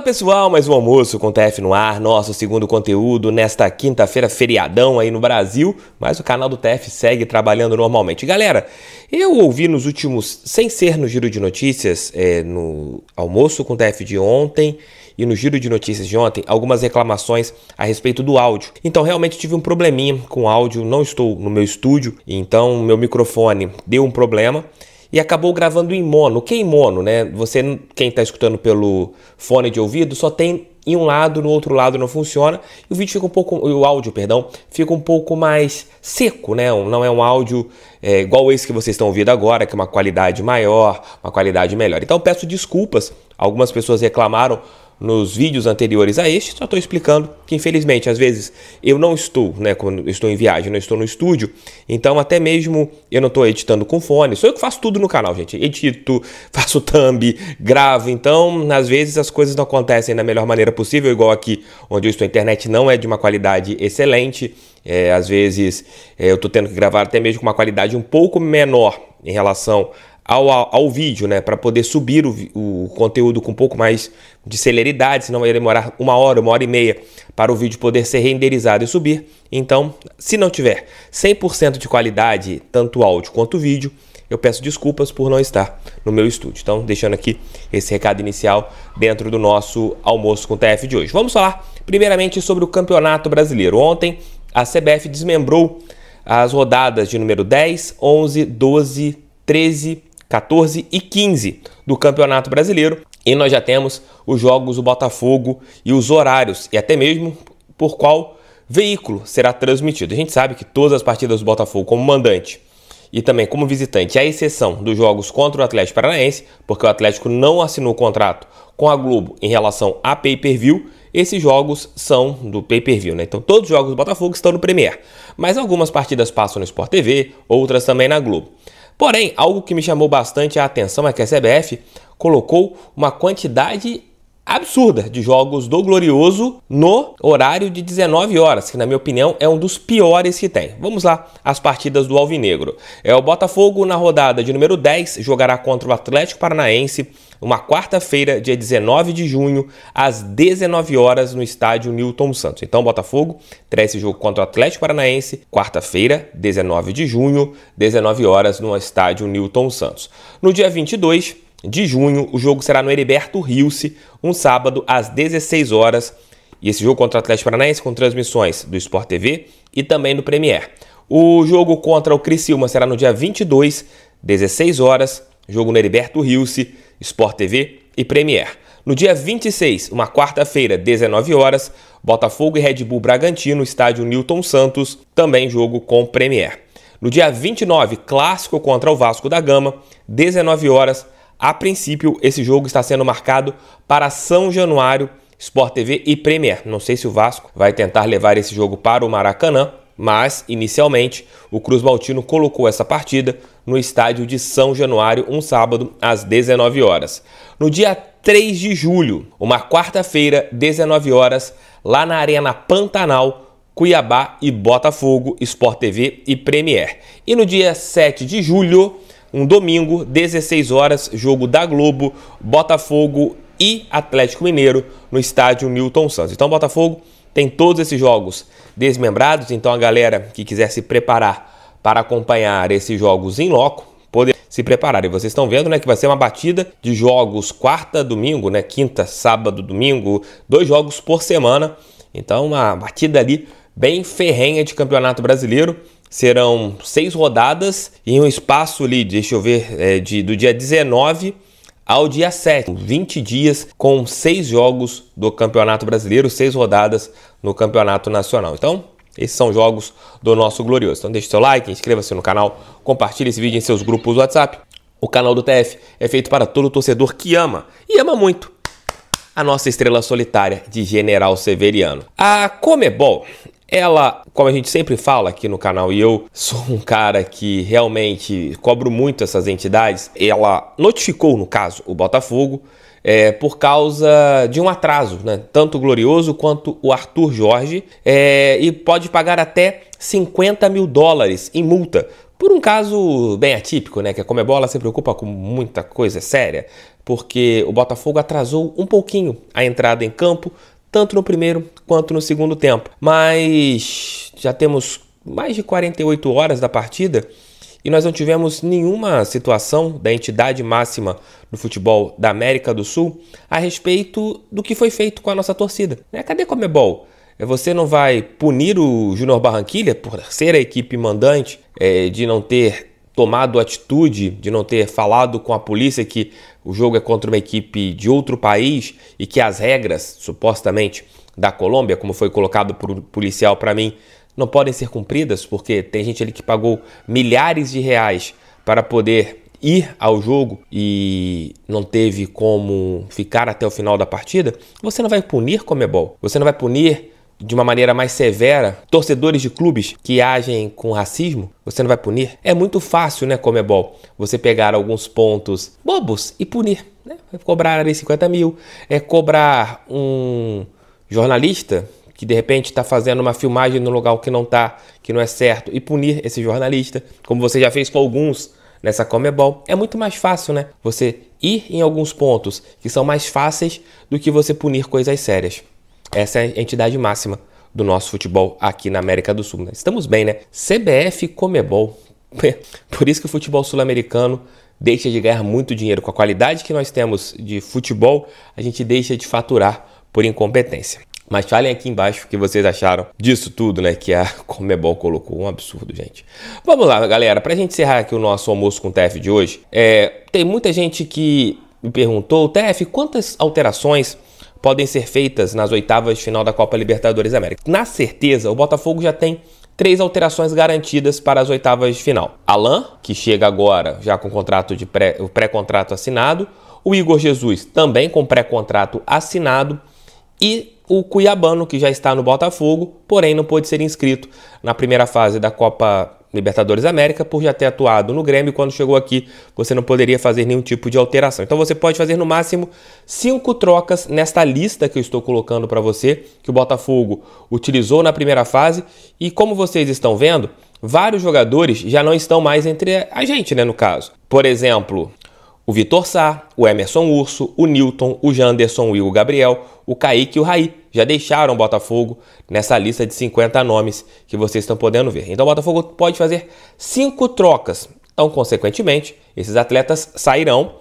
Olá pessoal, mais um almoço com o TF no ar, nosso segundo conteúdo nesta quinta-feira, feriadão aí no Brasil, mas o canal do TF segue trabalhando normalmente. Galera, eu ouvi nos últimos, sem ser no giro de notícias, é, no almoço com o TF de ontem e no giro de notícias de ontem, algumas reclamações a respeito do áudio. Então realmente tive um probleminha com o áudio, não estou no meu estúdio, então meu microfone deu um problema e acabou gravando em mono. O que é em mono, né? Você, quem está escutando pelo fone de ouvido, só tem em um lado, no outro lado não funciona. E o vídeo fica um pouco, o áudio, perdão, fica um pouco mais seco, né? Não é um áudio é, igual esse que vocês estão ouvindo agora, que é uma qualidade maior, uma qualidade melhor. Então peço desculpas. Algumas pessoas reclamaram nos vídeos anteriores a este, só estou explicando que infelizmente às vezes eu não estou, né, quando estou em viagem, não estou no estúdio, então até mesmo eu não estou editando com fone, sou eu que faço tudo no canal, gente, edito, faço thumb, gravo, então às vezes as coisas não acontecem da melhor maneira possível, igual aqui onde eu estou, a internet não é de uma qualidade excelente, é, às vezes é, eu estou tendo que gravar até mesmo com uma qualidade um pouco menor em relação ao, ao vídeo, né? Para poder subir o, o conteúdo com um pouco mais de celeridade, senão vai demorar uma hora, uma hora e meia para o vídeo poder ser renderizado e subir. Então, se não tiver 100% de qualidade, tanto áudio quanto vídeo, eu peço desculpas por não estar no meu estúdio. Então, deixando aqui esse recado inicial dentro do nosso almoço com o TF de hoje. Vamos falar primeiramente sobre o Campeonato Brasileiro. Ontem, a CBF desmembrou as rodadas de número 10, 11, 12, 13 14 e 15 do Campeonato Brasileiro. E nós já temos os jogos do Botafogo e os horários, e até mesmo por qual veículo será transmitido. A gente sabe que todas as partidas do Botafogo como mandante e também como visitante, à exceção dos jogos contra o Atlético Paranaense, porque o Atlético não assinou o contrato com a Globo em relação a pay-per-view, esses jogos são do pay-per-view, né? Então todos os jogos do Botafogo estão no Premier, mas algumas partidas passam no Sport TV, outras também na Globo. Porém, algo que me chamou bastante a atenção é que a CBF colocou uma quantidade absurda de jogos do Glorioso no horário de 19 horas, que na minha opinião é um dos piores que tem. Vamos lá, as partidas do Alvinegro. É o Botafogo na rodada de número 10 jogará contra o Atlético Paranaense uma quarta-feira, dia 19 de junho, às 19 horas no estádio Newton Santos. Então, Botafogo terá esse jogo contra o Atlético Paranaense, quarta-feira, 19 de junho, 19 horas no estádio Newton Santos. No dia 22, de junho. O jogo será no Heriberto Rilse, um sábado às 16 horas. E esse jogo contra o Atlético Paranaense com transmissões do Sport TV e também do Premier. O jogo contra o Criciúma será no dia 22, 16 horas. Jogo no Heriberto Rilse, Sport TV e Premier. No dia 26, uma quarta-feira, 19 horas, Botafogo e Red Bull Bragantino, estádio Newton Santos, também jogo com Premier. No dia 29, clássico contra o Vasco da Gama, 19 horas, a princípio, esse jogo está sendo marcado para São Januário, Sport TV e Premier. Não sei se o Vasco vai tentar levar esse jogo para o Maracanã, mas inicialmente o Cruz Maltino colocou essa partida no estádio de São Januário, um sábado às 19 horas. No dia 3 de julho, uma quarta-feira, 19 horas, lá na Arena Pantanal, Cuiabá e Botafogo, Sport TV e Premier. E no dia 7 de julho, um domingo, 16 horas, jogo da Globo, Botafogo e Atlético Mineiro no estádio Newton Santos. Então, Botafogo tem todos esses jogos desmembrados, então a galera que quiser se preparar para acompanhar esses jogos em loco, poder se preparar. E vocês estão vendo, né, que vai ser uma batida de jogos quarta, domingo, né, quinta, sábado, domingo, dois jogos por semana. Então, uma batida ali bem ferrenha de Campeonato Brasileiro serão seis rodadas em um espaço ali, deixa eu ver, é, de, do dia 19 ao dia 7, 20 dias com seis jogos do Campeonato Brasileiro, seis rodadas no Campeonato Nacional. Então, esses são jogos do nosso glorioso. Então, deixe seu like, inscreva-se no canal, compartilhe esse vídeo em seus grupos do WhatsApp. O canal do TF é feito para todo torcedor que ama e ama muito a nossa estrela solitária de General Severiano. A Comebol ela, como a gente sempre fala aqui no canal, e eu sou um cara que realmente cobro muito essas entidades, ela notificou, no caso, o Botafogo é, por causa de um atraso, né? tanto o Glorioso quanto o Arthur Jorge, é, e pode pagar até 50 mil dólares em multa. Por um caso bem atípico, né? Que a é Comebola é se preocupa com muita coisa séria, porque o Botafogo atrasou um pouquinho a entrada em campo tanto no primeiro quanto no segundo tempo. Mas já temos mais de 48 horas da partida e nós não tivemos nenhuma situação da entidade máxima do futebol da América do Sul a respeito do que foi feito com a nossa torcida. Né? Cadê Comebol? É, você não vai punir o Júnior Barranquilha por ser a equipe mandante é, de não ter tomado atitude, de não ter falado com a polícia que o jogo é contra uma equipe de outro país e que as regras, supostamente, da Colômbia, como foi colocado por um policial para mim, não podem ser cumpridas, porque tem gente ali que pagou milhares de reais para poder ir ao jogo e não teve como ficar até o final da partida, você não vai punir Comebol, você não vai punir de uma maneira mais severa torcedores de clubes que agem com racismo? Você não vai punir? É muito fácil, né, Comebol? Você pegar alguns pontos bobos e punir. Né? Cobrar ali 50 mil, é cobrar um jornalista que de repente está fazendo uma filmagem no lugar que não está, que não é certo, e punir esse jornalista, como você já fez com alguns nessa Comebol. É muito mais fácil, né? Você ir em alguns pontos que são mais fáceis do que você punir coisas sérias. Essa é a entidade máxima do nosso futebol aqui na América do Sul. Né? Estamos bem, né? CBF Comebol. Por isso que o futebol sul-americano deixa de ganhar muito dinheiro. Com a qualidade que nós temos de futebol, a gente deixa de faturar por incompetência. Mas falem aqui embaixo o que vocês acharam disso tudo, né? Que a Comebol colocou. Um absurdo, gente. Vamos lá, galera. Pra gente encerrar aqui o nosso almoço com o TF de hoje, é, tem muita gente que me perguntou, TF, quantas alterações podem ser feitas nas oitavas de final da Copa Libertadores América. Na certeza, o Botafogo já tem três alterações garantidas para as oitavas de final. Alan, que chega agora já com contrato de pré, o pré-contrato assinado, o Igor Jesus também com pré-contrato assinado e o Cuiabano, que já está no Botafogo, porém não pôde ser inscrito na primeira fase da Copa Libertadores América, por já ter atuado no Grêmio, quando chegou aqui, você não poderia fazer nenhum tipo de alteração. Então você pode fazer no máximo cinco trocas nesta lista que eu estou colocando para você, que o Botafogo utilizou na primeira fase. E como vocês estão vendo, vários jogadores já não estão mais entre a gente, né, no caso. Por exemplo, o Vitor Sá, o Emerson Urso, o Newton, o Janderson, o Gabriel, o Kaique e o Raí já deixaram o Botafogo nessa lista de 50 nomes que vocês estão podendo ver. Então o Botafogo pode fazer cinco trocas. Então, consequentemente, esses atletas sairão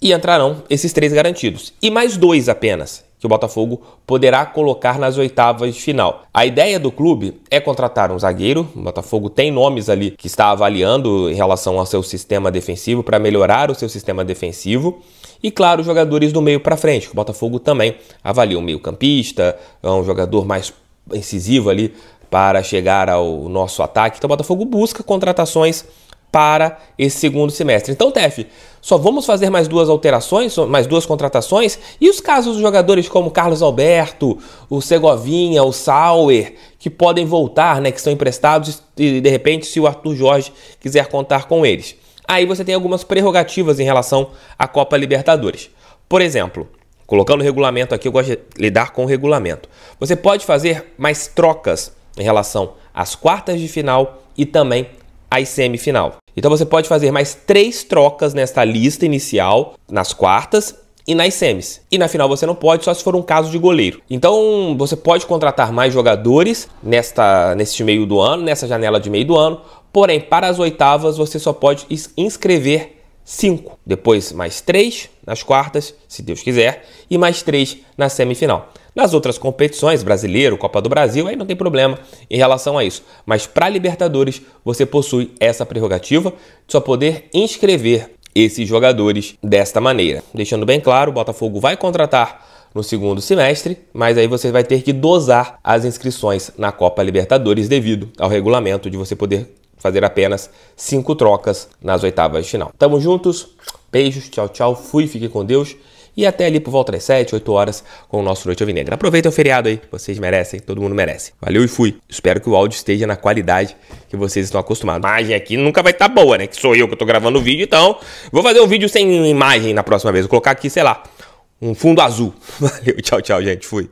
e entrarão esses três garantidos. E mais dois apenas que o Botafogo poderá colocar nas oitavas de final. A ideia do clube é contratar um zagueiro. O Botafogo tem nomes ali que está avaliando em relação ao seu sistema defensivo para melhorar o seu sistema defensivo. E claro, jogadores do meio para frente. O Botafogo também avalia um meio-campista, é um jogador mais incisivo ali para chegar ao nosso ataque. Então o Botafogo busca contratações para esse segundo semestre. Então, TEF, só vamos fazer mais duas alterações, mais duas contratações, e os casos dos jogadores como Carlos Alberto, o Segovinha, o Sauer, que podem voltar, né, que são emprestados, e de repente, se o Arthur Jorge quiser contar com eles. Aí você tem algumas prerrogativas em relação à Copa Libertadores. Por exemplo, colocando o regulamento aqui, eu gosto de lidar com o regulamento. Você pode fazer mais trocas em relação às quartas de final e também às semifinal. Então você pode fazer mais três trocas nesta lista inicial, nas quartas e nas semis. E na final você não pode, só se for um caso de goleiro. Então você pode contratar mais jogadores nesta, neste meio do ano, nessa janela de meio do ano. Porém, para as oitavas você só pode inscrever cinco. Depois mais três nas quartas, se Deus quiser, e mais três na semifinal. Nas outras competições, Brasileiro, Copa do Brasil, aí não tem problema em relação a isso. Mas para Libertadores, você possui essa prerrogativa de só poder inscrever esses jogadores desta maneira. Deixando bem claro, o Botafogo vai contratar no segundo semestre, mas aí você vai ter que dosar as inscrições na Copa Libertadores devido ao regulamento de você poder fazer apenas cinco trocas nas oitavas de final. Tamo juntos, beijos, tchau, tchau, fui, fique com Deus e até ali por volta das 7, 8 horas com o nosso Noite Alvinegra. Aproveita o feriado aí, vocês merecem, todo mundo merece. Valeu e fui. Espero que o áudio esteja na qualidade que vocês estão acostumados. A imagem aqui nunca vai estar tá boa, né? Que sou eu que estou gravando o vídeo, então vou fazer um vídeo sem imagem na próxima vez. Vou colocar aqui, sei lá, um fundo azul. Valeu, tchau, tchau, gente. Fui.